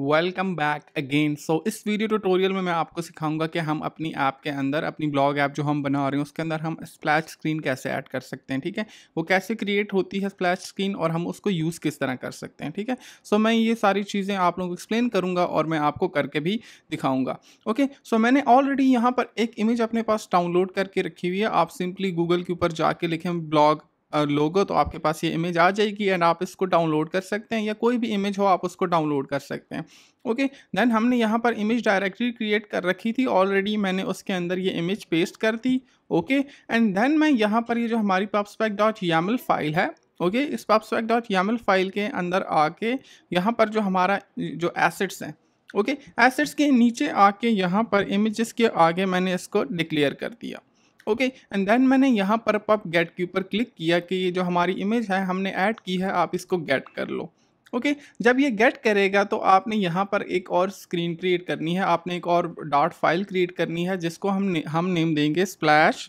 Welcome back again so इस video tutorial में मैं आपको सिखाऊंगा कि हम अपनी ऐप के अंदर अपनी ब्लॉग ऐप जो हम बना रहे हैं उसके अंदर हम स्प्लैश स्क्रीन कैसे ऐड कर सकते हैं ठीक है वो कैसे क्रिएट होती है स्प्लैश स्क्रीन और हम उसको यूज़ किस तरह कर सकते हैं ठीक है सो so, मैं ये सारी चीज़ें आप लोगों को एक्सप्लेन करूँगा और मैं आपको करके भी दिखाऊँगा ओके सो मैंने ऑलरेडी यहाँ पर एक इमेज अपने पास डाउनलोड करके रखी हुई है आप सिंपली गूगल के ऊपर जाके लिखें ब्लॉग लोगो तो आपके पास ये इमेज आ जाएगी एंड आप इसको डाउनलोड कर सकते हैं या कोई भी इमेज हो आप उसको डाउनलोड कर सकते हैं ओके देन हमने यहाँ पर इमेज डायरेक्टरी क्रिएट कर रखी थी ऑलरेडी मैंने उसके अंदर ये इमेज पेस्ट कर दी ओके एंड देन मैं यहाँ पर ये जो हमारी पब्सपैक डॉट यामल फाइल है ओके इस पैक डॉट यामल फाइल के अंदर आके यहाँ पर जो हमारा जो एसेट्स हैं ओके एसेट्स के नीचे आके यहाँ पर इमेज के आगे मैंने इसको डिक्लेयर कर दिया ओके एंड देन मैंने यहाँ पर आप गेट के ऊपर क्लिक किया कि ये जो हमारी इमेज है हमने ऐड की है आप इसको गेट कर लो ओके okay, जब ये गेट करेगा तो आपने यहाँ पर एक और स्क्रीन क्रिएट करनी है आपने एक और डॉट फाइल क्रिएट करनी है जिसको हम ने, हम नेम देंगे splash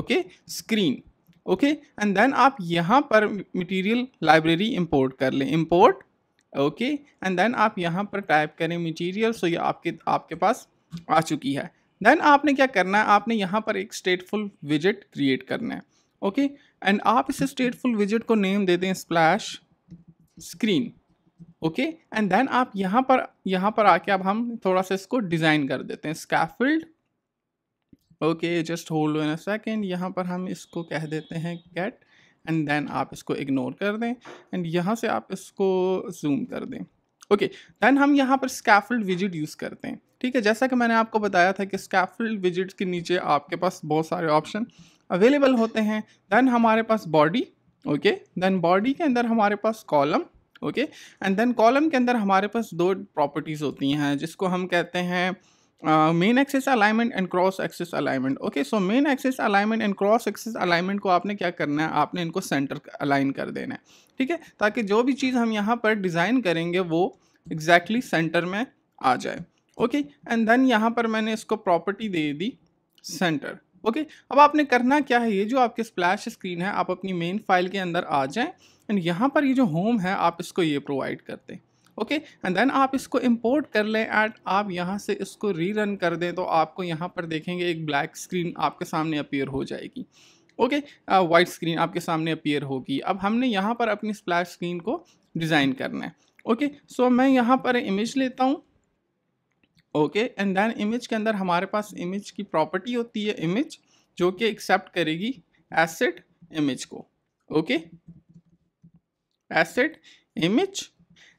okay screen okay and then आप यहाँ पर मटेरियल लाइब्रेरी इंपोर्ट कर लें इंपोर्ट ओके एंड देन आप यहाँ पर टाइप करें मटेरियल सो ये आपके आपके पास आ चुकी है देन आपने क्या करना है आपने यहाँ पर एक स्टेटफुल विजिट क्रिएट करना है ओके okay? एंड आप इस स्टेटफुल विजिट को नेम दे दें splash screen okay and then आप यहाँ पर यहाँ पर आके अब हम थोड़ा सा इसको डिज़ाइन कर देते हैं scaffold okay just hold in a second यहाँ पर हम इसको कह देते हैं गेट एंड देन आप इसको इग्नोर कर दें एंड यहाँ से आप इसको जूम कर दें ओके okay, देन हम यहाँ पर स्कैफल्ड विजिट यूज़ करते हैं ठीक है जैसा कि मैंने आपको बताया था कि स्कैफल्ड विजिट के नीचे आपके पास बहुत सारे ऑप्शन अवेलेबल होते हैं देन हमारे पास बॉडी ओके देन बॉडी के अंदर हमारे पास column okay and then column के अंदर हमारे पास दो प्रॉपर्टीज़ होती हैं जिसको हम कहते हैं main axis alignment and cross axis alignment okay so main axis alignment and cross axis alignment को आपने क्या करना है आपने इनको सेंटर अलाइन कर देना है ठीक है ताकि जो भी चीज़ हम यहाँ पर डिज़ाइन करेंगे वो एग्जैक्टली exactly सेंटर में आ जाए ओके एंड देन यहाँ पर मैंने इसको प्रॉपर्टी दे दी सेंटर ओके okay, अब आपने करना क्या है ये जो आपके स्प्लैश स्क्रीन है आप अपनी मेन फाइल के अंदर आ जाएं एंड यहाँ पर ये जो होम है आप इसको ये प्रोवाइड करते हैं ओके एंड देन आप इसको इम्पोर्ट कर लें एंड आप यहाँ से इसको रीरन कर दें तो आपको यहाँ पर देखेंगे एक ब्लैक स्क्रीन आपके सामने अपीयर हो जाएगी ओके वाइट स्क्रीन आपके सामने अपीयर होगी अब हमने यहाँ पर अपनी स्प्लैश स्क्रीन को डिज़ाइन करना है ओके okay, सो so मैं यहाँ पर इमेज लेता हूँ ओके एंड देन इमेज के अंदर हमारे पास इमेज की प्रॉपर्टी होती है इमेज जो कि एक्सेप्ट करेगी एसेट इमेज को okay asset image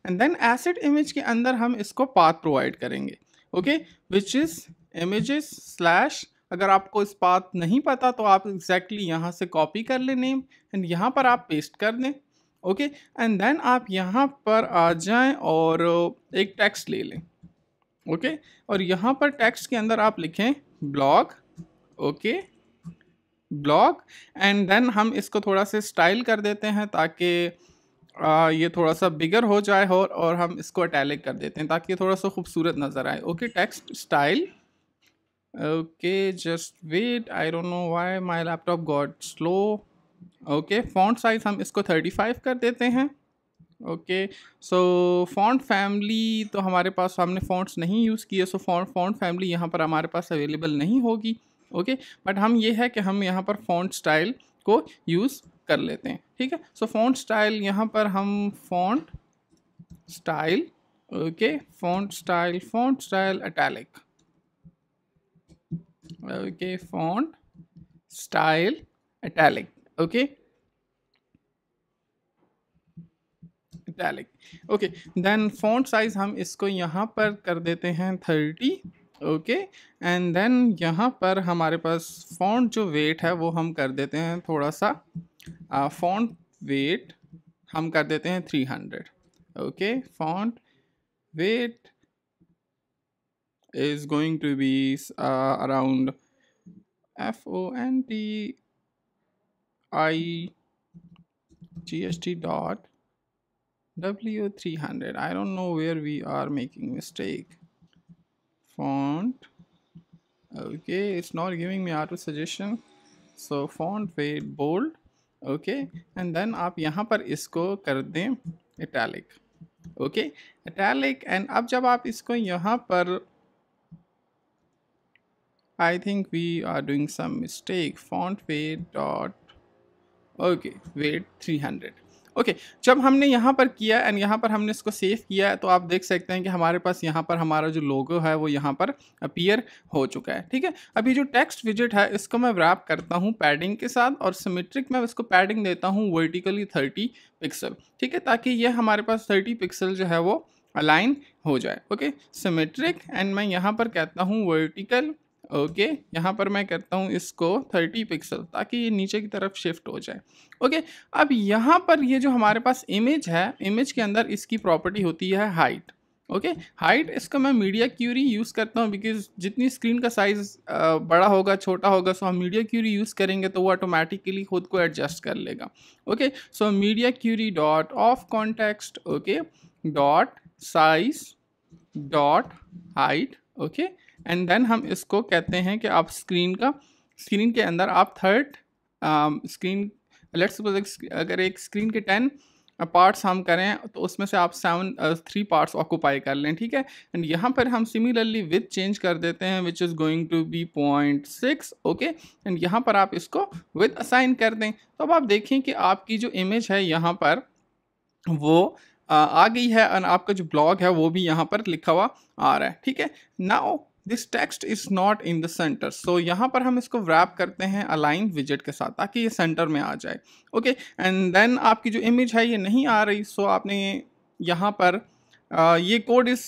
and then asset image के अंदर हम इसको पाथ प्रोवाइड करेंगे okay which is image slash अगर आपको इस पाथ नहीं पता तो आप एग्जैक्टली exactly यहाँ से कॉपी कर लें नेम एंड यहाँ पर आप पेस्ट कर दें ओके एंड देन आप यहाँ पर आ जाएं और uh, एक टेक्स्ट ले लें ओके okay? और यहाँ पर टेक्स्ट के अंदर आप लिखें blog okay blog and then हम इसको थोड़ा से स्टाइल कर देते हैं ताकि आ, ये थोड़ा सा बिगर हो जाए और और हम इसको अटैलिक कर देते हैं ताकि थोड़ा सा खूबसूरत नज़र आए okay text style okay just wait I don't know why my laptop got slow okay font size हम इसको 35 कर देते हैं ओके सो फॉन्ट फैमिली तो हमारे पास हमने फॉन्ट्स नहीं यूज़ किए सो फॉन्ट फॉन्ट फैमिली यहाँ पर हमारे पास अवेलेबल नहीं होगी ओके okay? बट हम ये है कि हम यहाँ पर फॉन्ट स्टाइल को यूज़ कर लेते हैं ठीक है सो फॉन्ट स्टाइल यहाँ पर हम font style okay font style font style italic okay font style italic okay italic okay then font size हम इसको यहाँ पर कर देते हैं थर्टी ओके एंड देन यहाँ पर हमारे पास फॉन्ट जो वेट है वो हम कर देते हैं थोड़ा सा फॉन्ट uh, वेट हम कर देते हैं three hundred okay font weight is going to be around F O N T I G S T dot W three hundred I don't know where we are making mistake font okay it's not giving me auto suggestion so font weight bold okay and then आप यहाँ पर इसको कर दें italic okay italic and अब जब आप इसको यहाँ पर I think we are doing some mistake font weight dot okay weight 300 okay okay, जब हमने यहाँ पर किया एंड यहाँ पर हमने इसको सेव किया है तो आप देख सकते हैं कि हमारे पास यहाँ पर हमारा जो लोगो है वो यहाँ पर अपीयर हो चुका है ठीक है अभी जो टेक्स्ट विजिट है इसको मैं रैप करता हूँ पैडिंग के साथ और सिमेट्रिक में इसको पैडिंग देता हूँ वर्टिकली थर्टी पिक्सल ठीक है ताकि ये हमारे पास थर्टी पिक्सल जो है वो अलाइन हो जाए ओके सिमेट्रिक एंड मैं यहाँ पर कहता हूँ वर्टिकल ओके यहाँ पर मैं करता हूँ इसको 30 पिक्सल ताकि ये नीचे की तरफ शिफ्ट हो जाए ओके अब यहाँ पर ये जो हमारे पास इमेज है इमेज के अंदर इसकी प्रॉपर्टी होती है हाइट ओके हाइट इसका मैं मीडिया क्यूरी यूज़ करता हूँ बिकॉज जितनी स्क्रीन का साइज़ बड़ा होगा छोटा होगा सो हम मीडिया क्यूरी यूज़ करेंगे तो वो ऑटोमेटिकली खुद को एडजस्ट कर लेगा okay so media query dot of context okay dot size dot height okay and then हम इसको कहते हैं कि आप स्क्रीन का स्क्रीन के अंदर आप थर्ड स्क्रीन लेट्स सपोज अगर एक स्क्रीन के टेन पार्ट्स हम करें तो उसमें से आप सेवन थ्री पार्ट्स ऑक्यूपाई कर लें ठीक है एंड यहाँ पर हम सिमिलरली विथ चेंज कर देते हैं which is going to be point six okay and यहाँ पर आप इसको विथ असाइन कर दें तो अब आप देखें कि आपकी जो इमेज है यहाँ पर वो uh, आ गई है एंड आपका जो ब्लॉग है वो भी यहाँ पर लिखा हुआ आ रहा है ठीक है now this text is not in the centre so यहाँ पर हम इसको रैप करते हैं अलाइन विजिट के साथ ताकि ये सेंटर में आ जाए ओके एंड देन आपकी जो इमेज है ये नहीं आ रही सो so आपने यहाँ पर आ, ये code is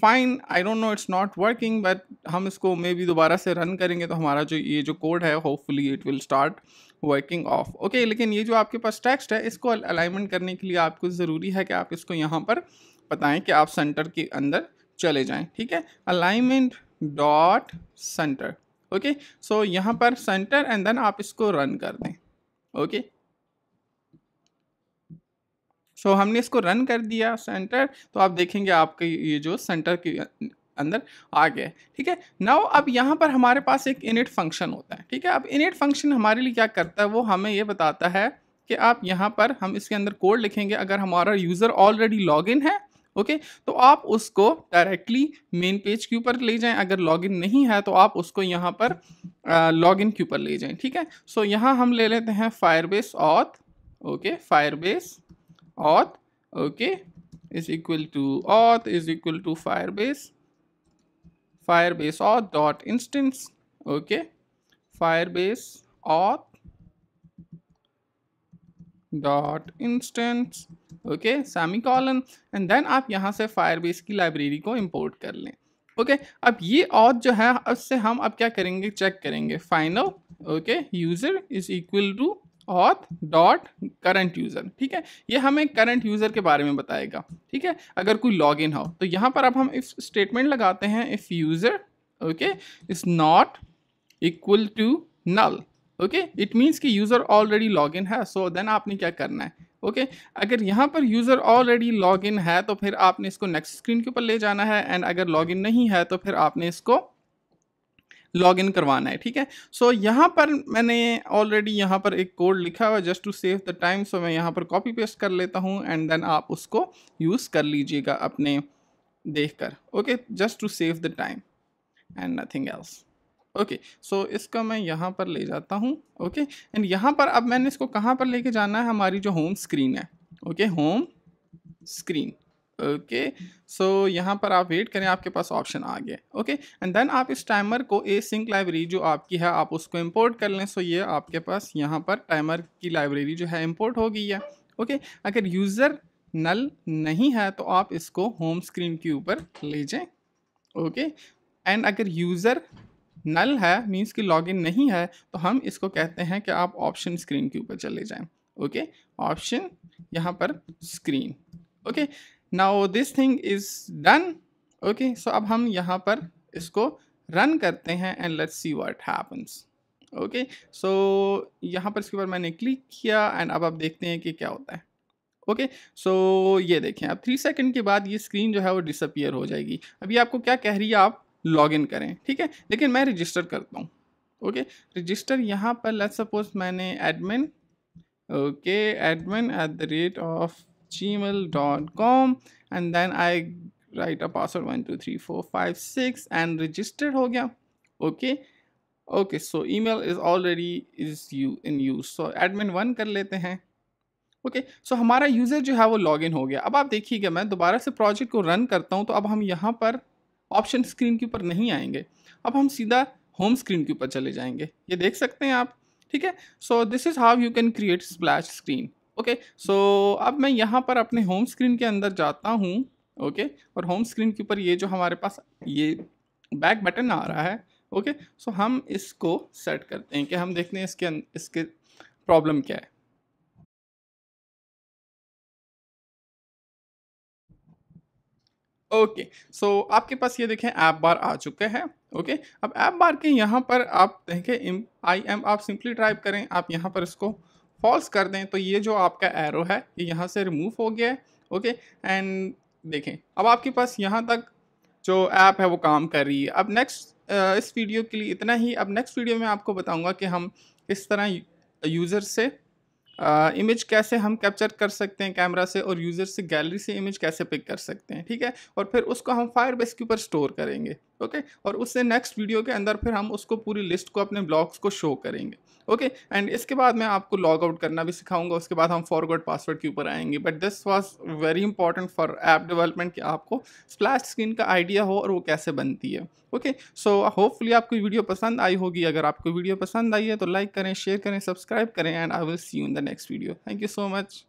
fine I don't know it's not working but हम इसको मे बी दोबारा से रन करेंगे तो हमारा जो ये जो कोड है hopefully it will start working of okay लेकिन ये जो आपके पास टेक्स्ट है इसको अलाइनमेंट करने के लिए आपको ज़रूरी है कि आप इसको यहाँ पर बताएं कि आप सेंटर के अंदर चले जाएं ठीक है alignment dot center okay so यहां पर सेंटर एंड देन आप इसको रन कर दें ओके सो so, हमने इसको रन कर दिया सेंटर तो आप देखेंगे आपके ये जो सेंटर के अंदर आ गया ठीक है नाउ अब यहाँ पर हमारे पास एक इनिट फंक्शन होता है ठीक है अब इनिट फंक्शन हमारे लिए क्या करता है वो हमें ये बताता है कि आप यहाँ पर हम इसके अंदर कोड लिखेंगे अगर हमारा यूज़र ऑलरेडी लॉगिन है ओके तो आप उसको डायरेक्टली मेन पेज के ऊपर ले जाएं अगर लॉगिन नहीं है तो आप उसको यहाँ पर लॉगिन के ऊपर ले जाएं ठीक है सो so, यहाँ हम ले लेते हैं Firebase auth okay Firebase auth okay is equal to auth is equal to Firebase auth dot dot okay Firebase auth dot instance okay semicolon and then आप यहाँ से फायरबेस की library को इम्पोर्ट कर लें okay okay, अब ये और जो है उससे हम अब क्या करेंगे चेक करेंगे final okay user is equal to auth dot current user ठीक है ये हमें करंट यूज़र के बारे में बताएगा ठीक है अगर कोई लॉग इन हो तो यहाँ पर अब हम इफ स्टेटमेंट लगाते हैं if user okay is not equal to null okay it means कि यूज़र ऑलरेडी लॉग इन है सो so देन आपने क्या करना है ओके okay? अगर यहाँ पर यूज़र ऑलरेडी लॉग इन है तो फिर आपने इसको नेक्स्ट स्क्रीन के ऊपर ले जाना है एंड अगर लॉग इन नहीं है तो फिर आपने इसको लॉग इन करवाना है ठीक है सो so, यहाँ पर मैंने ऑलरेडी यहाँ पर एक कोड लिखा हुआ just to save the time so मैं यहाँ पर कॉपी पेस्ट कर लेता हूँ एंड देन आप उसको यूज़ कर लीजिएगा अपने देख कर okay just to save the time and nothing else okay so इसको मैं यहाँ पर ले जाता हूँ ओके एंड यहाँ पर अब मैंने इसको कहाँ पर लेके जाना है हमारी जो होम स्क्रीन है okay home screen okay so यहाँ पर आप वेट करें आपके पास ऑप्शन आ गया ओके एंड देन आप इस टाइमर को ए सिंक लाइब्रेरी जो आपकी है आप उसको इम्पोर्ट कर लें सो so ये आपके पास यहाँ पर टाइमर की लाइब्रेरी जो है इम्पोर्ट हो गई है ओके okay? अगर यूज़र नल नहीं है तो आप इसको होम स्क्रीन के ऊपर ले जाएँ ओके एंड अगर यूज़र नल है मीन्स कि लॉगिन नहीं है तो हम इसको कहते हैं कि आप ऑप्शन स्क्रीन के ऊपर चले जाएं ओके ऑप्शन यहाँ पर screen okay now this thing is done okay so अब हम यहाँ पर इसको रन करते हैं and let's see what happens okay so यहाँ पर इसके ऊपर मैंने क्लिक किया एंड अब आप देखते हैं कि क्या होता है ओके okay, सो so ये देखें अब थ्री सेकंड के बाद ये स्क्रीन जो है वो डिसअपियर हो जाएगी अभी आपको क्या कह रही है आप लॉग इन करें ठीक है लेकिन मैं रजिस्टर करता हूँ ओके रजिस्टर यहाँ पर लेट सपोज मैंने admin okay admin at the rate of Gmail dot com and then I write a password one two three four five six and registered हो गया okay okay so email is already is you in use so admin one कर लेते हैं okay okay, so so हमारा user जो है वो login हो गया अब आप देखिएगा मैं दोबारा से प्रोजेक्ट को रन करता हूँ तो अब हम यहाँ पर ऑप्शन स्क्रीन के ऊपर नहीं आएंगे अब हम सीधा होम स्क्रीन के ऊपर चले जाएंगे ये देख सकते हैं आप ठीक है so this is how you can create splash screen okay so अब मैं यहाँ पर अपने होम स्क्रीन के अंदर जाता हूँ ओके okay? और होम स्क्रीन के ऊपर ये जो हमारे पास ये बैक बटन आ रहा है ओके okay? सो so, हम इसको सेट करते हैं कि हम देखते हैं इसके अं-, इसके प्रॉब्लम क्या है ओके सो आपके पास ये देखें ऐप बार आ चुके हैं ओके अब ऐप बार के यहाँ पर आप देखें आई एम आप सिंपली ड्राइव करें आप यहाँ पर इसको फॉल्स कर दें तो ये जो आपका एरो है ये यहाँ से रिमूव हो गया है ओके एंड देखें अब आपके पास यहाँ तक जो ऐप है वो काम कर रही है अब नेक्स्ट इस वीडियो के लिए इतना ही अब नेक्स्ट वीडियो में आपको बताऊँगा कि हम इस तरह यूज़र से इमेज कैसे हम कैप्चर कर सकते हैं कैमरा से और यूज़र से गैलरी से इमेज कैसे पिक कर सकते हैं ठीक है और फिर उसको हम फायर बेस के ऊपर स्टोर करेंगे ओके और उससे नेक्स्ट वीडियो के अंदर फिर हम उसको पूरी लिस्ट को अपने ब्लॉग्स को शो करेंगे ओके okay, एंड इसके बाद मैं आपको लॉग आउट करना भी सिखाऊंगा उसके बाद हम फॉरवर्ड पासवर्ड के ऊपर आएंगे but this was very important for app development कि आपको स्प्लैश स्क्रीन का आइडिया हो और वो कैसे बनती है ओके सो होपफुली आपको वीडियो पसंद आई होगी अगर आपको वीडियो पसंद आई है तो लाइक करें शेयर करें सब्सक्राइब करें and I will see you in the next video thank you so much